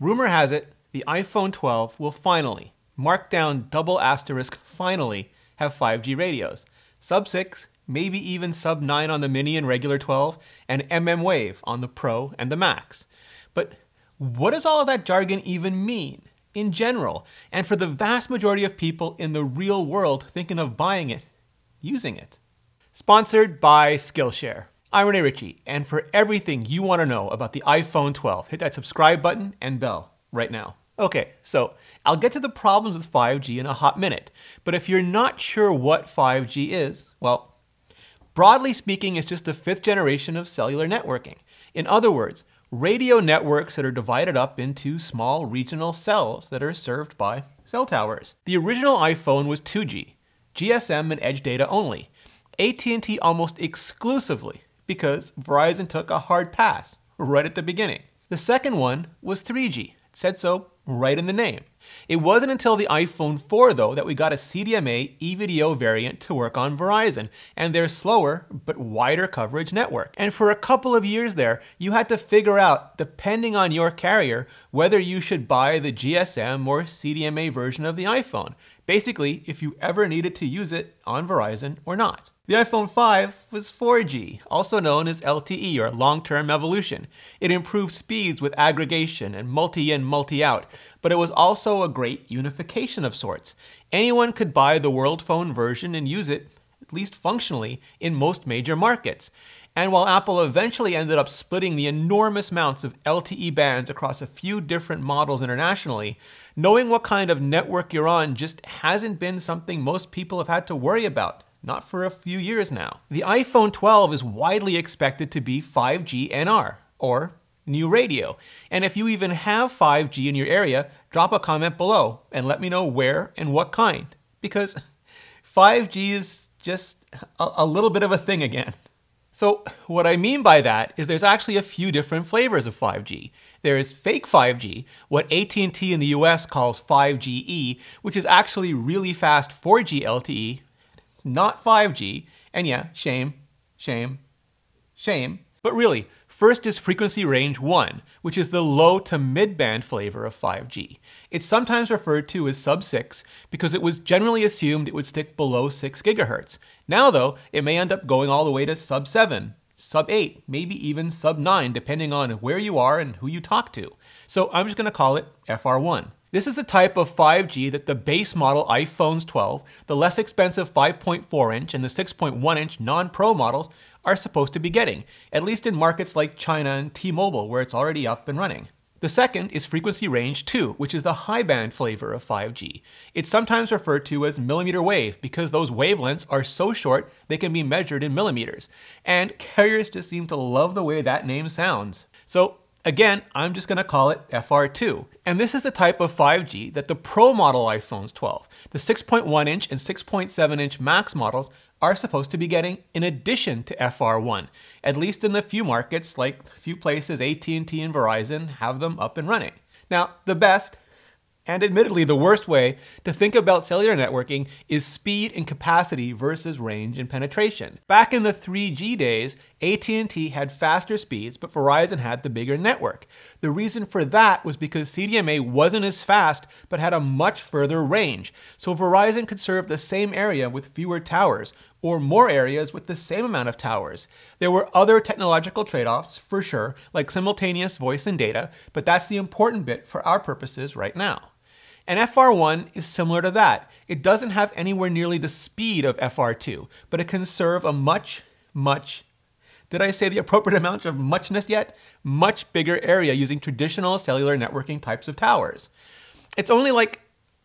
Rumor has it the iPhone 12 will finally, mark down double asterisk finally, have 5G radios, sub 6, maybe even sub 9 on the Mini and regular 12, and MM Wave on the Pro and the Max. But what does all of that jargon even mean? In general, and for the vast majority of people in the real world thinking of buying it, using it. Sponsored by Skillshare. I'm Rene Ritchie, and for everything you want to know about the iPhone 12, hit that subscribe button and bell right now. Okay, so I'll get to the problems with 5G in a hot minute, but if you're not sure what 5G is, well, broadly speaking, it's just the fifth generation of cellular networking. In other words, radio networks that are divided up into small regional cells that are served by cell towers. The original iPhone was 2G, GSM and edge data only. AT&T almost exclusively because Verizon took a hard pass right at the beginning. The second one was 3G. It said so right in the name. It wasn't until the iPhone 4, though, that we got a CDMA eVideo variant to work on Verizon and their slower but wider coverage network. And for a couple of years there, you had to figure out, depending on your carrier, whether you should buy the GSM or CDMA version of the iPhone. Basically, if you ever needed to use it on Verizon or not. The iPhone 5 was 4G, also known as LTE or long-term evolution. It improved speeds with aggregation and multi-in, multi-out, but it was also a great unification of sorts. Anyone could buy the world phone version and use it at least functionally, in most major markets. And while Apple eventually ended up splitting the enormous amounts of LTE bands across a few different models internationally, knowing what kind of network you're on just hasn't been something most people have had to worry about not for a few years now. The iPhone 12 is widely expected to be 5G NR, or new radio. And if you even have 5G in your area, drop a comment below and let me know where and what kind. Because 5G is just a, a little bit of a thing again. So what I mean by that is there's actually a few different flavors of 5G. There is fake 5G, what AT&T in the US calls 5GE, which is actually really fast 4G LTE. It's not 5G, and yeah, shame, shame, shame. But really, first is frequency range 1, which is the low to mid-band flavor of 5G. It's sometimes referred to as sub 6 because it was generally assumed it would stick below 6 gigahertz. Now though, it may end up going all the way to sub 7, sub 8, maybe even sub 9, depending on where you are and who you talk to. So I'm just gonna call it FR1. This is the type of 5G that the base model iPhones 12, the less expensive 5.4 inch, and the 6.1 inch non pro models are supposed to be getting, at least in markets like China and T Mobile, where it's already up and running. The second is frequency range 2, which is the high band flavor of 5G. It's sometimes referred to as millimeter wave because those wavelengths are so short they can be measured in millimeters. And carriers just seem to love the way that name sounds. So Again, I'm just gonna call it FR2. And this is the type of 5G that the Pro model iPhones 12, the 6.1 inch and 6.7 inch Max models are supposed to be getting in addition to FR1, at least in the few markets like few places AT&T and Verizon have them up and running. Now, the best and admittedly, the worst way to think about cellular networking is speed and capacity versus range and penetration. Back in the 3G days, AT&T had faster speeds, but Verizon had the bigger network. The reason for that was because CDMA wasn't as fast, but had a much further range. So Verizon could serve the same area with fewer towers, or more areas with the same amount of towers. There were other technological trade-offs, for sure, like simultaneous voice and data, but that's the important bit for our purposes right now. And FR1 is similar to that. It doesn't have anywhere nearly the speed of FR2, but it can serve a much, much, did I say the appropriate amount of muchness yet? Much bigger area using traditional cellular networking types of towers. It's only like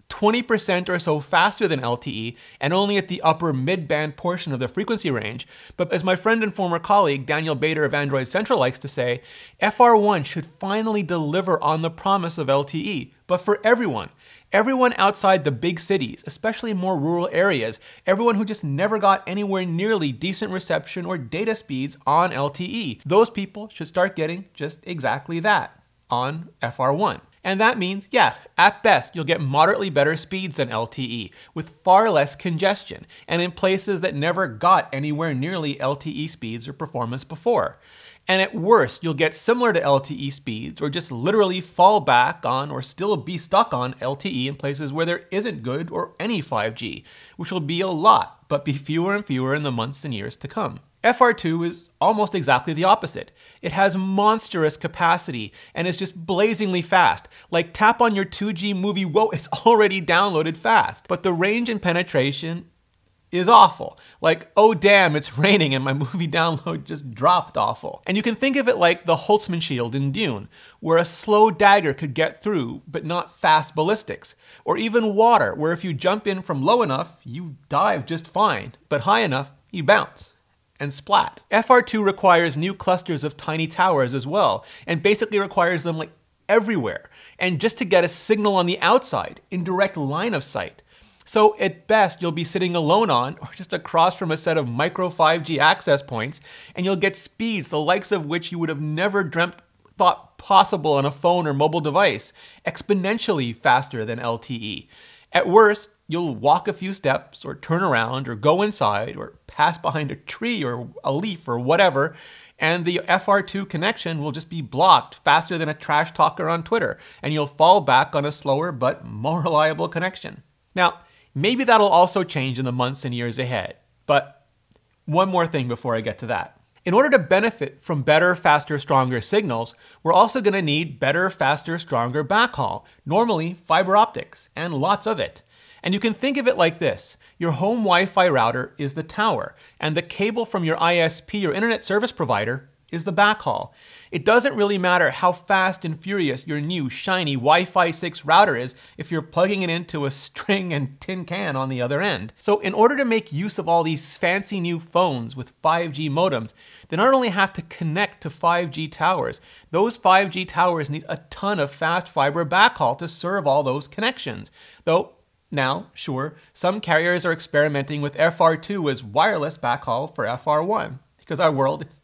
20% or so faster than LTE and only at the upper mid-band portion of the frequency range. But as my friend and former colleague Daniel Bader of Android Central likes to say, FR1 should finally deliver on the promise of LTE, but for everyone, Everyone outside the big cities, especially more rural areas, everyone who just never got anywhere nearly decent reception or data speeds on LTE, those people should start getting just exactly that on FR1. And that means, yeah, at best, you'll get moderately better speeds than LTE, with far less congestion, and in places that never got anywhere nearly LTE speeds or performance before. And at worst, you'll get similar to LTE speeds or just literally fall back on or still be stuck on LTE in places where there isn't good or any 5G, which will be a lot, but be fewer and fewer in the months and years to come. FR2 is almost exactly the opposite. It has monstrous capacity and is just blazingly fast. Like tap on your 2G movie, whoa, it's already downloaded fast. But the range and penetration is awful. Like, oh damn, it's raining and my movie download just dropped awful. And you can think of it like the Holtzman shield in Dune, where a slow dagger could get through, but not fast ballistics. Or even water, where if you jump in from low enough, you dive just fine, but high enough, you bounce and splat. FR2 requires new clusters of tiny towers as well, and basically requires them like everywhere, and just to get a signal on the outside, in direct line of sight. So at best, you'll be sitting alone on or just across from a set of micro 5G access points, and you'll get speeds the likes of which you would have never dreamt thought possible on a phone or mobile device, exponentially faster than LTE. At worst, you'll walk a few steps or turn around or go inside or pass behind a tree or a leaf or whatever, and the FR2 connection will just be blocked faster than a trash talker on Twitter, and you'll fall back on a slower but more reliable connection. Now, Maybe that'll also change in the months and years ahead. But one more thing before I get to that. In order to benefit from better, faster, stronger signals, we're also going to need better, faster, stronger backhaul, normally fiber optics, and lots of it. And you can think of it like this. Your home Wi-Fi router is the tower, and the cable from your ISP or internet service provider is the backhaul. It doesn't really matter how fast and furious your new shiny Wi-Fi 6 router is if you're plugging it into a string and tin can on the other end. So in order to make use of all these fancy new phones with 5G modems, they not only have to connect to 5G towers, those 5G towers need a ton of fast fiber backhaul to serve all those connections. Though now, sure, some carriers are experimenting with FR2 as wireless backhaul for FR1 because our world is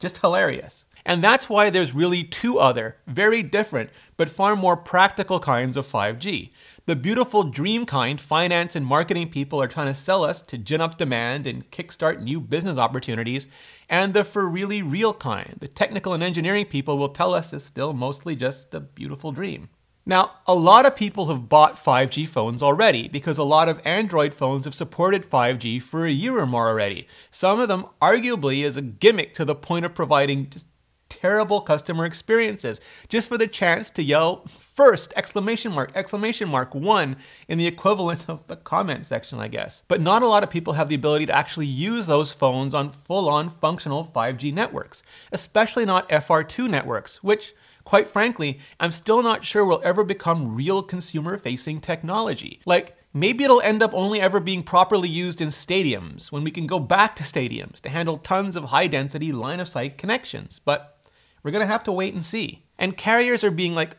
just hilarious. And that's why there's really two other, very different, but far more practical kinds of 5G. The beautiful dream kind finance and marketing people are trying to sell us to gin up demand and kickstart new business opportunities, and the for really real kind, the technical and engineering people will tell us is still mostly just a beautiful dream. Now, a lot of people have bought 5G phones already because a lot of Android phones have supported 5G for a year or more already. Some of them arguably as a gimmick to the point of providing just terrible customer experiences just for the chance to yell first exclamation mark exclamation mark one in the equivalent of the comment section I guess. But not a lot of people have the ability to actually use those phones on full-on functional 5G networks, especially not FR2 networks, which quite frankly, I'm still not sure we will ever become real consumer-facing technology. Like, Maybe it'll end up only ever being properly used in stadiums, when we can go back to stadiums to handle tons of high density line of sight connections. But we're gonna have to wait and see. And carriers are being like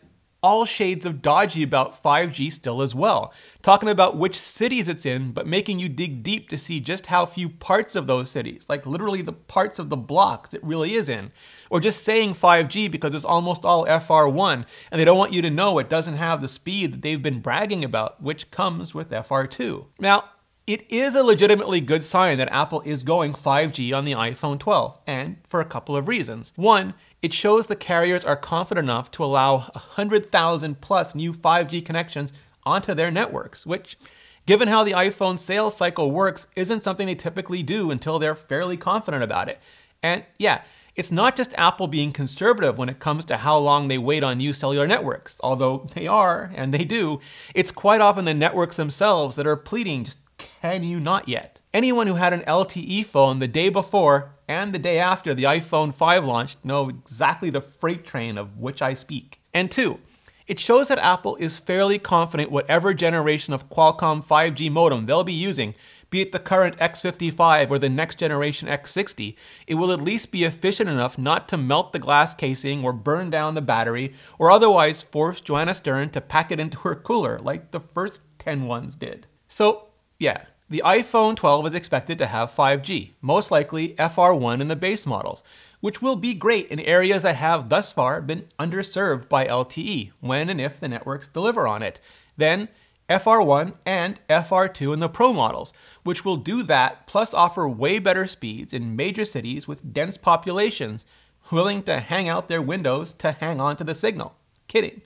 all shades of dodgy about 5G still as well, talking about which cities it's in, but making you dig deep to see just how few parts of those cities, like literally the parts of the blocks it really is in, or just saying 5G because it's almost all FR1 and they don't want you to know it doesn't have the speed that they've been bragging about, which comes with FR2. Now, it is a legitimately good sign that Apple is going 5G on the iPhone 12, and for a couple of reasons. One, it shows the carriers are confident enough to allow 100,000 plus new 5G connections onto their networks, which, given how the iPhone sales cycle works, isn't something they typically do until they're fairly confident about it. And yeah, it's not just Apple being conservative when it comes to how long they wait on new cellular networks, although they are and they do. It's quite often the networks themselves that are pleading, just can you not yet? Anyone who had an LTE phone the day before and the day after the iPhone 5 launched know exactly the freight train of which I speak. And two, it shows that Apple is fairly confident whatever generation of Qualcomm 5G modem they'll be using, be it the current X55 or the next generation X60, it will at least be efficient enough not to melt the glass casing or burn down the battery or otherwise force Joanna Stern to pack it into her cooler like the first 10 ones did. So yeah, the iPhone 12 is expected to have 5G, most likely FR1 in the base models, which will be great in areas that have thus far been underserved by LTE when and if the networks deliver on it. Then FR1 and FR2 in the Pro models, which will do that plus offer way better speeds in major cities with dense populations willing to hang out their windows to hang on to the signal. Kidding.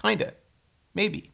Kinda. Maybe.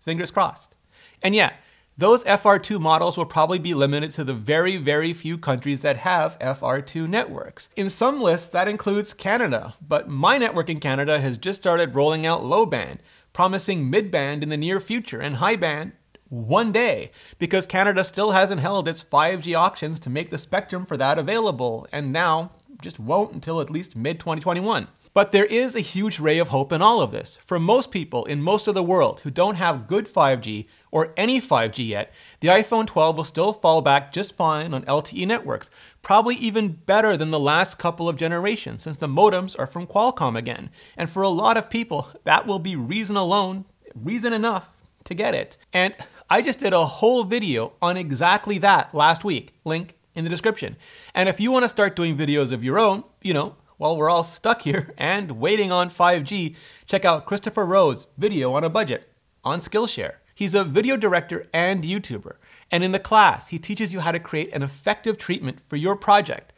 Fingers crossed. And yeah, those FR2 models will probably be limited to the very, very few countries that have FR2 networks. In some lists, that includes Canada, but my network in Canada has just started rolling out low band, promising mid band in the near future and high band one day because Canada still hasn't held its 5G auctions to make the spectrum for that available, and now just won't until at least mid 2021. But there is a huge ray of hope in all of this. For most people in most of the world who don't have good 5G, or any 5G yet, the iPhone 12 will still fall back just fine on LTE networks, probably even better than the last couple of generations since the modems are from Qualcomm again. And for a lot of people, that will be reason alone, reason enough to get it. And I just did a whole video on exactly that last week, link in the description. And if you wanna start doing videos of your own, you know, while we're all stuck here and waiting on 5G, check out Christopher Rowe's video on a budget on Skillshare. He's a video director and YouTuber. And in the class, he teaches you how to create an effective treatment for your project,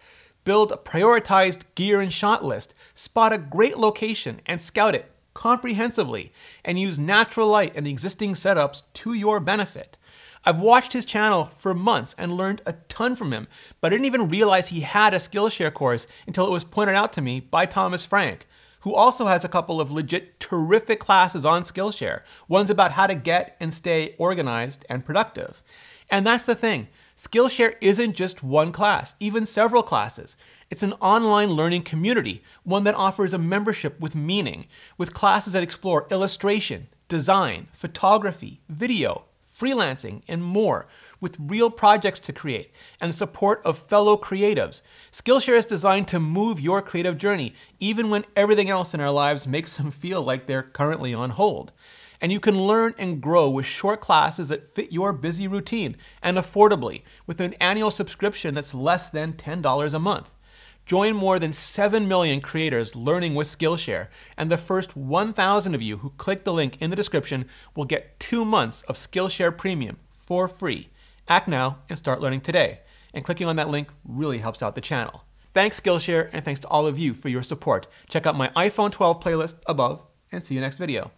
build a prioritized gear and shot list, spot a great location and scout it comprehensively, and use natural light and existing setups to your benefit. I've watched his channel for months and learned a ton from him, but I didn't even realize he had a Skillshare course until it was pointed out to me by Thomas Frank who also has a couple of legit terrific classes on Skillshare. One's about how to get and stay organized and productive. And that's the thing. Skillshare isn't just one class, even several classes. It's an online learning community, one that offers a membership with meaning, with classes that explore illustration, design, photography, video, freelancing, and more with real projects to create and the support of fellow creatives. Skillshare is designed to move your creative journey even when everything else in our lives makes them feel like they're currently on hold. And you can learn and grow with short classes that fit your busy routine and affordably with an annual subscription that's less than $10 a month. Join more than 7 million creators learning with Skillshare, and the first 1,000 of you who click the link in the description will get two months of Skillshare Premium for free. Act now and start learning today. And clicking on that link really helps out the channel. Thanks Skillshare, and thanks to all of you for your support. Check out my iPhone 12 playlist above, and see you next video.